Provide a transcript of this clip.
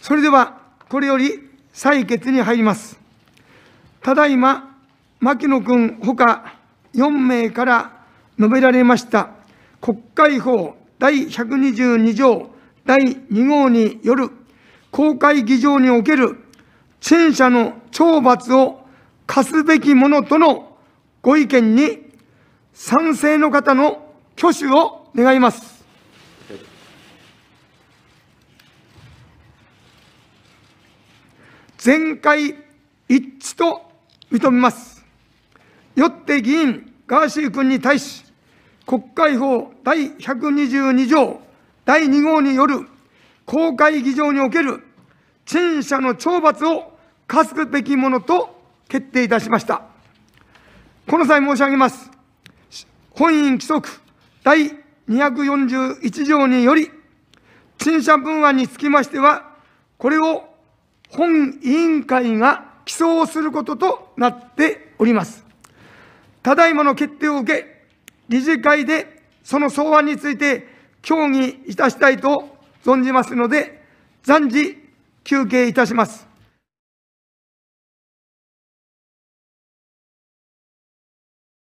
それでは、これより採決に入ります。ただいま、牧野君ほか4名から述べられました国会法第122条第2号による公開議場における陳謝の懲罰を課すべきものとのご意見に賛成の方の挙手を願います。全会一致と認めます。よって議員ガーシー君に対し、国会法第122条第2号による公開議場における陳謝の懲罰を科すべきものと決定いたしました。この際申し上げます。本院規則第241条により、陳謝文案につきましては、これを本委員会が起訴をすることとなっております。ただいまの決定を受け、理事会でその草案について協議いたしたいと存じますので、暫時休憩いたします。